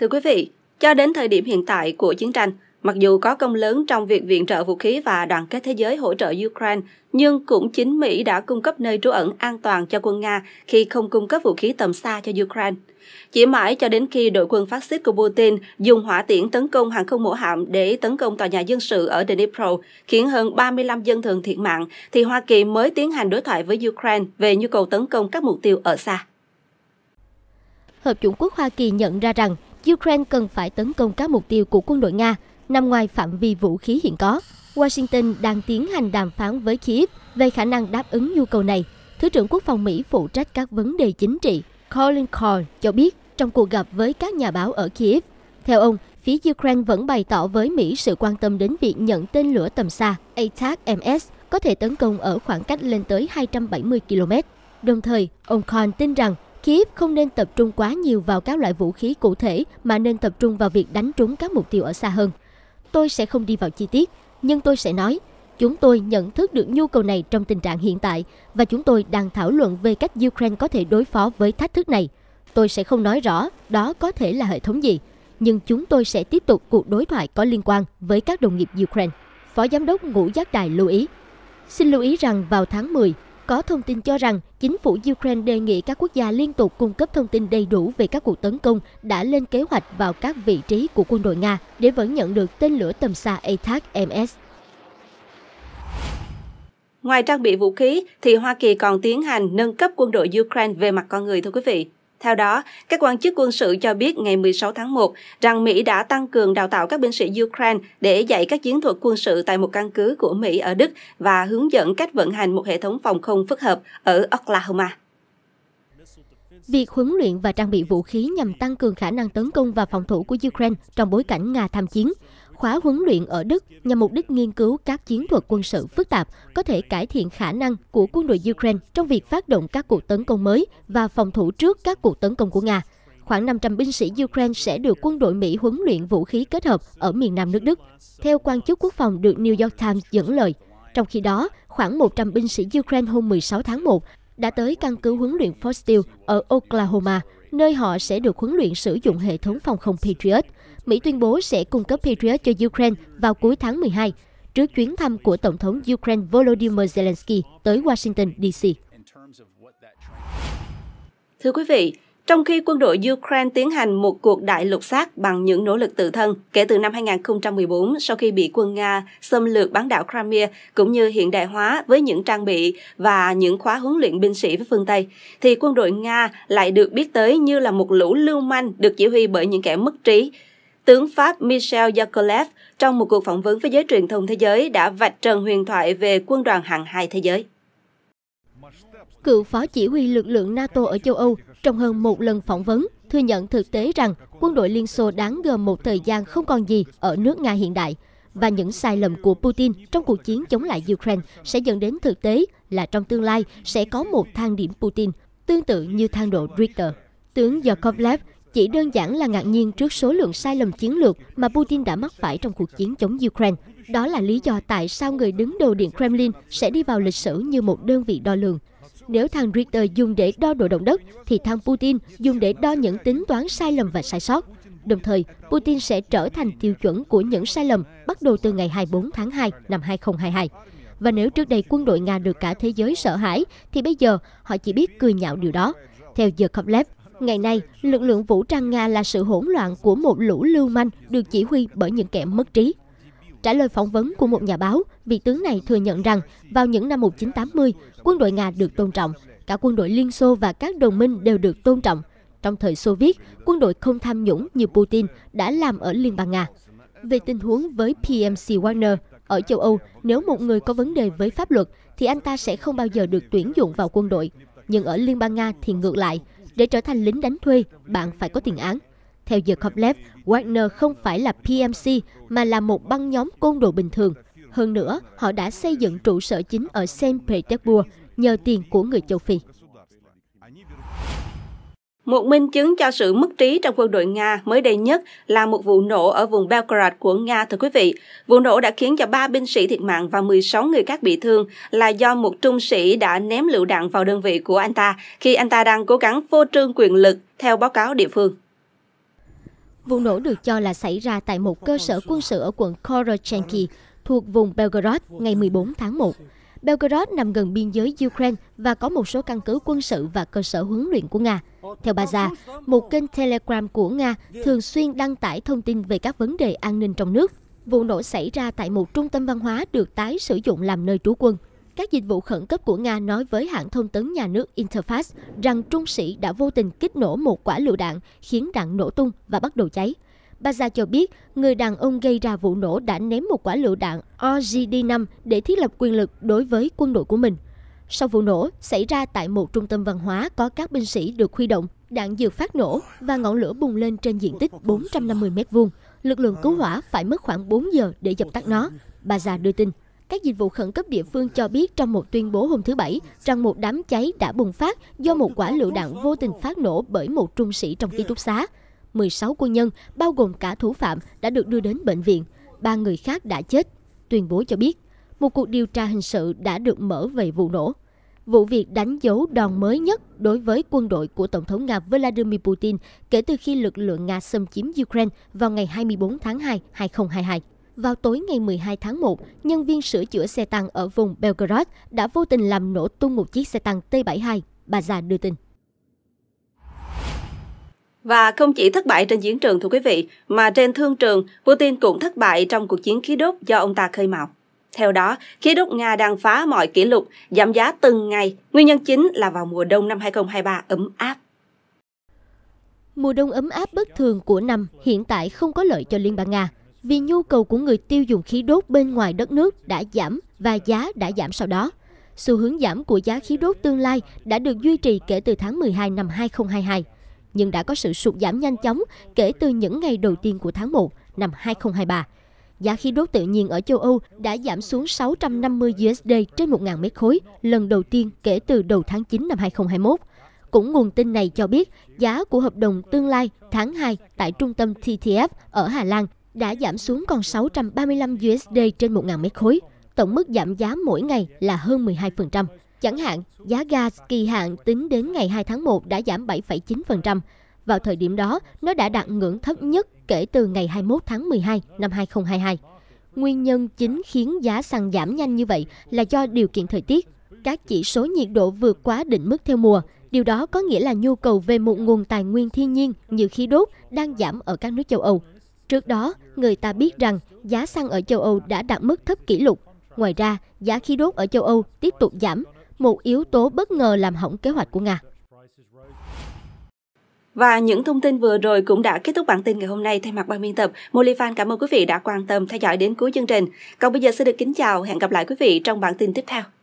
Thưa quý vị, cho đến thời điểm hiện tại của chiến tranh, mặc dù có công lớn trong việc viện trợ vũ khí và đoàn kết thế giới hỗ trợ Ukraine, nhưng cũng chính Mỹ đã cung cấp nơi trú ẩn an toàn cho quân Nga khi không cung cấp vũ khí tầm xa cho Ukraine. Chỉ mãi cho đến khi đội quân phát xít của Putin dùng hỏa tiễn tấn công hàng không mẫu hạm để tấn công tòa nhà dân sự ở Dnipro, khiến hơn 35 dân thường thiệt mạng, thì Hoa Kỳ mới tiến hành đối thoại với Ukraine về nhu cầu tấn công các mục tiêu ở xa. Hợp chủng quốc Hoa Kỳ nhận ra rằng Ukraine cần phải tấn công các mục tiêu của quân đội Nga nằm ngoài phạm vi vũ khí hiện có. Washington đang tiến hành đàm phán với Kiev về khả năng đáp ứng nhu cầu này. Thứ trưởng Quốc phòng Mỹ phụ trách các vấn đề chính trị Colin Cole cho biết trong cuộc gặp với các nhà báo ở Kiev. Theo ông, phía Ukraine vẫn bày tỏ với Mỹ sự quan tâm đến việc nhận tên lửa tầm xa ATAC-MS có thể tấn công ở khoảng cách lên tới 270 km. Đồng thời, ông Khan tin rằng Kiev không nên tập trung quá nhiều vào các loại vũ khí cụ thể mà nên tập trung vào việc đánh trúng các mục tiêu ở xa hơn. Tôi sẽ không đi vào chi tiết, nhưng tôi sẽ nói, chúng tôi nhận thức được nhu cầu này trong tình trạng hiện tại và chúng tôi đang thảo luận về cách Ukraine có thể đối phó với thách thức này. Tôi sẽ không nói rõ đó có thể là hệ thống gì, nhưng chúng tôi sẽ tiếp tục cuộc đối thoại có liên quan với các đồng nghiệp Ukraine. Phó Giám đốc Ngũ Giác Đài lưu ý. Xin lưu ý rằng vào tháng 10, có thông tin cho rằng chính phủ Ukraine đề nghị các quốc gia liên tục cung cấp thông tin đầy đủ về các cuộc tấn công đã lên kế hoạch vào các vị trí của quân đội Nga để vẫn nhận được tên lửa tầm xa ATAC-MS. Ngoài trang bị vũ khí, thì Hoa Kỳ còn tiến hành nâng cấp quân đội Ukraine về mặt con người thưa quý vị. Theo đó, các quan chức quân sự cho biết ngày 16 tháng 1 rằng Mỹ đã tăng cường đào tạo các binh sĩ Ukraine để dạy các chiến thuật quân sự tại một căn cứ của Mỹ ở Đức và hướng dẫn cách vận hành một hệ thống phòng không phức hợp ở Oklahoma. Việc huấn luyện và trang bị vũ khí nhằm tăng cường khả năng tấn công và phòng thủ của Ukraine trong bối cảnh Nga tham chiến khóa huấn luyện ở Đức nhằm mục đích nghiên cứu các chiến thuật quân sự phức tạp có thể cải thiện khả năng của quân đội Ukraine trong việc phát động các cuộc tấn công mới và phòng thủ trước các cuộc tấn công của Nga. Khoảng 500 binh sĩ Ukraine sẽ được quân đội Mỹ huấn luyện vũ khí kết hợp ở miền nam nước Đức, theo quan chức quốc phòng được New York Times dẫn lời. Trong khi đó, khoảng 100 binh sĩ Ukraine hôm 16 tháng 1 đã tới căn cứ huấn luyện Fort Steele ở Oklahoma, nơi họ sẽ được huấn luyện sử dụng hệ thống phòng không Patriot. Mỹ tuyên bố sẽ cung cấp Patriot cho Ukraine vào cuối tháng 12, trước chuyến thăm của Tổng thống Ukraine Volodymyr Zelensky tới Washington, D.C. Thưa quý vị, trong khi quân đội Ukraine tiến hành một cuộc đại lục soát bằng những nỗ lực tự thân kể từ năm 2014 sau khi bị quân Nga xâm lược bán đảo Crimea cũng như hiện đại hóa với những trang bị và những khóa huấn luyện binh sĩ với phương Tây, thì quân đội Nga lại được biết tới như là một lũ lưu manh được chỉ huy bởi những kẻ mất trí, tướng Pháp Michel Yakolev trong một cuộc phỏng vấn với giới truyền thông thế giới đã vạch trần huyền thoại về quân đoàn hạng hai thế giới. Cựu phó chỉ huy lực lượng NATO ở châu Âu trong hơn một lần phỏng vấn thừa nhận thực tế rằng quân đội Liên Xô đáng gờm một thời gian không còn gì ở nước Nga hiện đại và những sai lầm của Putin trong cuộc chiến chống lại Ukraine sẽ dẫn đến thực tế là trong tương lai sẽ có một thang điểm Putin tương tự như thang độ Richter. Tướng Yakovlev chỉ đơn giản là ngạc nhiên trước số lượng sai lầm chiến lược mà Putin đã mắc phải trong cuộc chiến chống Ukraine. Đó là lý do tại sao người đứng đầu Điện Kremlin sẽ đi vào lịch sử như một đơn vị đo lường. Nếu thang Richter dùng để đo độ động đất, thì thang Putin dùng để đo những tính toán sai lầm và sai sót. Đồng thời, Putin sẽ trở thành tiêu chuẩn của những sai lầm bắt đầu từ ngày 24 tháng 2 năm 2022. Và nếu trước đây quân đội Nga được cả thế giới sợ hãi, thì bây giờ họ chỉ biết cười nhạo điều đó. Theo Yakovlev, Ngày nay, lực lượng vũ trang Nga là sự hỗn loạn của một lũ lưu manh được chỉ huy bởi những kẻ mất trí. Trả lời phỏng vấn của một nhà báo, vị tướng này thừa nhận rằng vào những năm 1980, quân đội Nga được tôn trọng, cả quân đội Liên Xô và các đồng minh đều được tôn trọng. Trong thời Xô Viết, quân đội không tham nhũng như Putin đã làm ở Liên bang Nga. Về tình huống với PMC Wagner, ở châu Âu, nếu một người có vấn đề với pháp luật thì anh ta sẽ không bao giờ được tuyển dụng vào quân đội. Nhưng ở Liên bang Nga thì ngược lại, để trở thành lính đánh thuê, bạn phải có tiền án. Theo The Coblev, Wagner không phải là PMC mà là một băng nhóm côn đồ bình thường. Hơn nữa, họ đã xây dựng trụ sở chính ở Saint Petersburg nhờ tiền của người châu Phi. Một minh chứng cho sự mất trí trong quân đội Nga mới đây nhất là một vụ nổ ở vùng Belgorod của Nga thưa quý vị. Vụ nổ đã khiến cho 3 binh sĩ thiệt mạng và 16 người khác bị thương là do một trung sĩ đã ném lựu đạn vào đơn vị của anh ta khi anh ta đang cố gắng vô trương quyền lực theo báo cáo địa phương. Vụ nổ được cho là xảy ra tại một cơ sở quân sự ở quận Korochenki thuộc vùng Belgorod ngày 14 tháng 1. Belgorod nằm gần biên giới Ukraine và có một số căn cứ quân sự và cơ sở huấn luyện của Nga. Theo bà già, một kênh Telegram của Nga thường xuyên đăng tải thông tin về các vấn đề an ninh trong nước. Vụ nổ xảy ra tại một trung tâm văn hóa được tái sử dụng làm nơi trú quân. Các dịch vụ khẩn cấp của Nga nói với hãng thông tấn nhà nước Interfax rằng trung sĩ đã vô tình kích nổ một quả lựu đạn, khiến đạn nổ tung và bắt đầu cháy. Baza cho biết, người đàn ông gây ra vụ nổ đã ném một quả lựu đạn RGD-5 để thiết lập quyền lực đối với quân đội của mình. Sau vụ nổ xảy ra tại một trung tâm văn hóa có các binh sĩ được huy động, đạn dược phát nổ và ngọn lửa bùng lên trên diện tích 450 m2. Lực lượng cứu hỏa phải mất khoảng 4 giờ để dập tắt nó, bà già đưa tin. Các dịch vụ khẩn cấp địa phương cho biết trong một tuyên bố hôm thứ Bảy rằng một đám cháy đã bùng phát do một quả lựu đạn vô tình phát nổ bởi một trung sĩ trong ký túc xá. 16 quân nhân, bao gồm cả thủ phạm, đã được đưa đến bệnh viện. Ba người khác đã chết, tuyên bố cho biết một cuộc điều tra hình sự đã được mở về vụ nổ. Vụ việc đánh dấu đòn mới nhất đối với quân đội của Tổng thống Nga Vladimir Putin kể từ khi lực lượng Nga xâm chiếm Ukraine vào ngày 24 tháng 2, 2022. Vào tối ngày 12 tháng 1, nhân viên sửa chữa xe tăng ở vùng Belgorod đã vô tình làm nổ tung một chiếc xe tăng T-72, bà già đưa tin. Và không chỉ thất bại trên chiến trường thưa quý vị, mà trên thương trường, Putin cũng thất bại trong cuộc chiến khí đốt do ông ta khơi mào. Theo đó, khí đốt Nga đang phá mọi kỷ lục, giảm giá từng ngày. Nguyên nhân chính là vào mùa đông năm 2023 ấm áp. Mùa đông ấm áp bất thường của năm hiện tại không có lợi cho Liên bang Nga vì nhu cầu của người tiêu dùng khí đốt bên ngoài đất nước đã giảm và giá đã giảm sau đó. Xu hướng giảm của giá khí đốt tương lai đã được duy trì kể từ tháng 12 năm 2022, nhưng đã có sự sụt giảm nhanh chóng kể từ những ngày đầu tiên của tháng 1 năm 2023 giá khí đốt tự nhiên ở châu Âu đã giảm xuống 650 USD trên 1.000 mét khối lần đầu tiên kể từ đầu tháng 9 năm 2021. Cũng nguồn tin này cho biết giá của hợp đồng tương lai tháng 2 tại trung tâm TTF ở Hà Lan đã giảm xuống còn 635 USD trên 1.000 mét khối. Tổng mức giảm giá mỗi ngày là hơn 12%. Chẳng hạn, giá gas kỳ hạn tính đến ngày 2 tháng 1 đã giảm 7,9%. Vào thời điểm đó, nó đã đạt ngưỡng thấp nhất kể từ ngày 21 tháng 12 năm 2022. Nguyên nhân chính khiến giá xăng giảm nhanh như vậy là do điều kiện thời tiết. Các chỉ số nhiệt độ vượt quá định mức theo mùa. Điều đó có nghĩa là nhu cầu về một nguồn tài nguyên thiên nhiên như khí đốt đang giảm ở các nước châu Âu. Trước đó, người ta biết rằng giá xăng ở châu Âu đã đạt mức thấp kỷ lục. Ngoài ra, giá khí đốt ở châu Âu tiếp tục giảm, một yếu tố bất ngờ làm hỏng kế hoạch của Nga. Và những thông tin vừa rồi cũng đã kết thúc bản tin ngày hôm nay. Thay mặt ban biên tập, Molifan cảm ơn quý vị đã quan tâm theo dõi đến cuối chương trình. Còn bây giờ xin được kính chào, hẹn gặp lại quý vị trong bản tin tiếp theo.